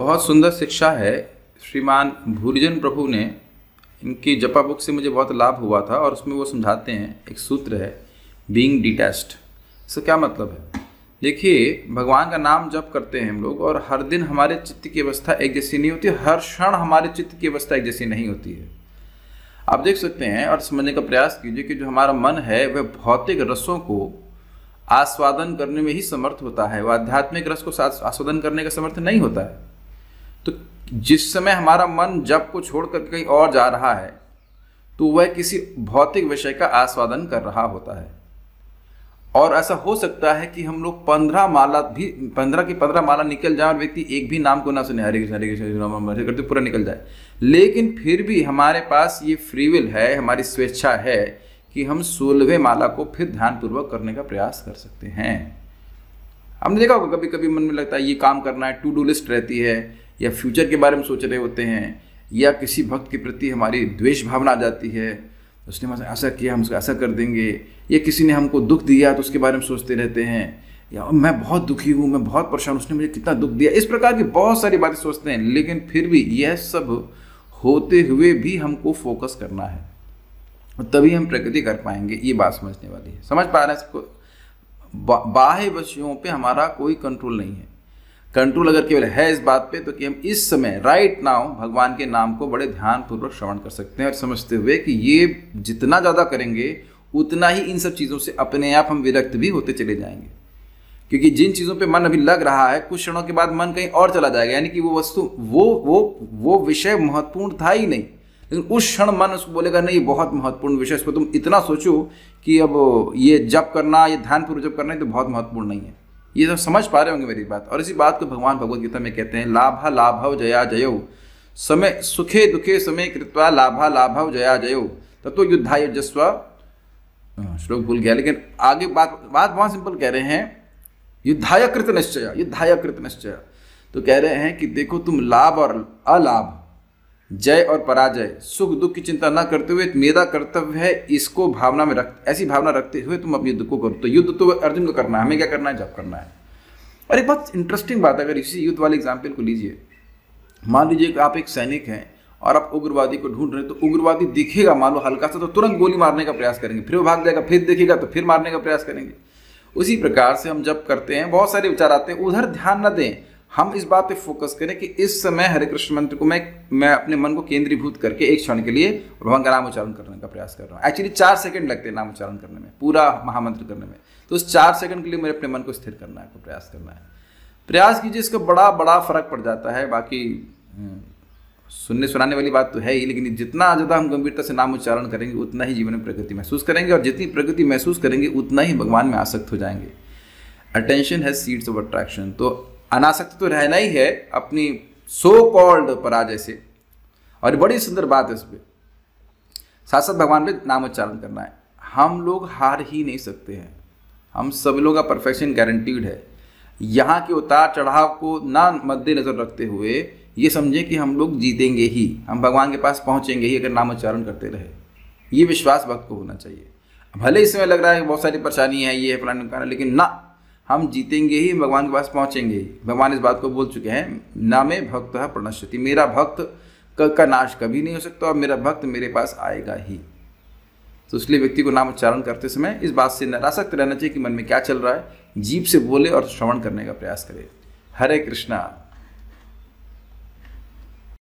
बहुत सुंदर शिक्षा है श्रीमान भूरिजन प्रभु ने इनकी जपा बुक से मुझे बहुत लाभ हुआ था और उसमें वो समझाते हैं एक सूत्र है बींग डिटेस्ट इसका क्या मतलब है देखिए भगवान का नाम जप करते हैं हम लोग और हर दिन हमारे चित्त की अवस्था एक जैसी नहीं होती हर क्षण हमारे चित्त की अवस्था एक जैसी नहीं होती है आप देख सकते हैं और समझने का प्रयास कीजिए कि जो हमारा मन है वह भौतिक रसों को आस्वादन करने में ही समर्थ होता है वह आध्यात्मिक रस को आस्वादन करने का समर्थ नहीं होता है जिस समय हमारा मन जब को छोड़कर कहीं और जा रहा है तो वह किसी भौतिक विषय का आस्वादन कर रहा होता है और ऐसा हो सकता है कि हम लोग पंद्रह माला भी पंद्रह की पंद्रह माला निकल जाए और व्यक्ति एक भी नाम को ना सुने हरे कृष्ण हरे कृष्ण करते पूरा निकल जाए लेकिन फिर भी हमारे पास ये फ्रीविल है हमारी स्वेच्छा है कि हम सोलहवें माला को फिर ध्यानपूर्वक करने का प्रयास कर सकते हैं हमने देखा होगा कभी कभी मन में लगता है ये काम करना है टू डू लिस्ट रहती है या फ्यूचर के बारे में सोच रहे होते हैं या किसी भक्त के प्रति हमारी द्वेष भावना आ जाती है तो उसने हमसे ऐसा किया हम उसका ऐसा कर देंगे या किसी ने हमको दुख दिया तो उसके बारे में सोचते रहते हैं या मैं बहुत दुखी हूँ मैं बहुत परेशान उसने मुझे कितना दुख दिया इस प्रकार की बहुत सारी बातें सोचते हैं लेकिन फिर भी यह सब होते हुए भी हमको फोकस करना है और तभी हम प्रगति कर पाएंगे ये बात समझने वाली है समझ पा रहे हैं इसको बाह्य विषयों पे हमारा कोई कंट्रोल नहीं है कंट्रोल अगर केवल है इस बात पे तो कि हम इस समय राइट नाउ भगवान के नाम को बड़े ध्यानपूर्वक श्रवण कर सकते हैं और समझते हुए कि ये जितना ज़्यादा करेंगे उतना ही इन सब चीज़ों से अपने आप हम विरक्त भी होते चले जाएंगे क्योंकि जिन चीज़ों पे मन अभी लग रहा है कुछ क्षणों के बाद मन कहीं और चला जाएगा यानी कि वो वस्तु वो वो वो विषय महत्वपूर्ण था ही नहीं लेकिन उस क्षण मन उसको बोलेगा नहीं ये बहुत महत्वपूर्ण विषय इस पर तुम इतना सोचो कि अब ये जप करना ये ध्यानपूर्वक जप करना ये तो बहुत महत्वपूर्ण नहीं है ये सब तो समझ पा रहे होंगे मेरी बात और इसी बात को भगवान भगवत गीता में कहते हैं लाभ लाभव जया जयो समय सुखे दुखे समय कृत्वा लाभा लाभव जया जयो तत्व तो युद्धा यजस्व हाँ, श्लोक भूल गया लेकिन आगे बात बात बहुत सिंपल कह रहे हैं युद्धाय कृत निश्चय युद्धाय कृत निश्चय तो कह रहे हैं कि देखो तुम लाभ और अलाभ जय और पराजय सुख दुख की चिंता न करते हुए मेरा कर्तव्य है इसको भावना में रख ऐसी भावना रखते हुए तुम अपने युद्ध को करो तो युद्ध तो अर्जुन को करना है हमें क्या करना है जब करना है और एक बहुत इंटरेस्टिंग बात है अगर इसी युद्ध वाले एग्जाम्पल को लीजिए मान लीजिए कि आप एक सैनिक हैं और आप उग्रवादी को ढूंढ रहे हैं तो उग्रवादी दिखेगा मान लो हल्का सा तो तुरंत गोली मारने का प्रयास करेंगे फिर वो भाग जाएगा फिर देखेगा तो फिर मारने का प्रयास करेंगे उसी प्रकार से हम जब करते हैं बहुत सारे विचार आते हैं उधर ध्यान न दें हम इस बात पे फोकस करें कि इस समय हरे कृष्ण मंत्र को मैं मैं अपने मन को केंद्रीभूत करके एक क्षण के लिए भगवान का नाम उच्चारण करने का प्रयास कर रहा हूँ एक्चुअली चार सेकंड लगते हैं नाम उच्चारण करने में पूरा महामंत्र करने में तो उस चार सेकंड के लिए मेरे अपने मन को स्थिर करना है प्रयास करना है प्रयास कीजिए इसका बड़ा बड़ा फर्क पड़ जाता है बाकी हम्म, सुनने सुनाने वाली बात तो है ही लेकिन जितना ज़्यादा हम गंभीरता से नाम उच्चारण करेंगे उतना ही जीवन में प्रगति महसूस करेंगे और जितनी प्रगति महसूस करेंगे उतना ही भगवान में आसक्त हो जाएंगे attention has seeds of attraction तो अनासक्त तो रहना ही है अपनी सो कॉल्ड पराजय से और बड़ी सुंदर बात है उसमें साथ साथ भगवान में नाम उच्चारण करना है हम लोग हार ही नहीं सकते हैं हम सब लोगों का परफेक्शन गारंटीड है यहाँ के उतार चढ़ाव को ना मद्देनज़र रखते हुए ये समझें कि हम लोग जीतेंगे ही हम भगवान के पास पहुँचेंगे ही अगर नाम उच्चारण करते रहे ये विश्वास भक्त को होना चाहिए भले इसमें लग रहा है बहुत सारी परेशानी है ये फलाना नुकसान लेकिन ना हम जीतेंगे ही भगवान के पास पहुँचेंगे ही भगवान इस बात को बोल चुके हैं ना मैं भक्त है हाँ प्रणश्यति मेरा भक्त का नाश कभी नहीं हो सकता और मेरा भक्त मेरे पास आएगा ही तो इसलिए व्यक्ति को नाम उच्चारण करते समय इस बात से निराशक्त रहना चाहिए कि मन में क्या चल रहा है जीप से बोले और श्रवण करने का प्रयास करे हरे कृष्णा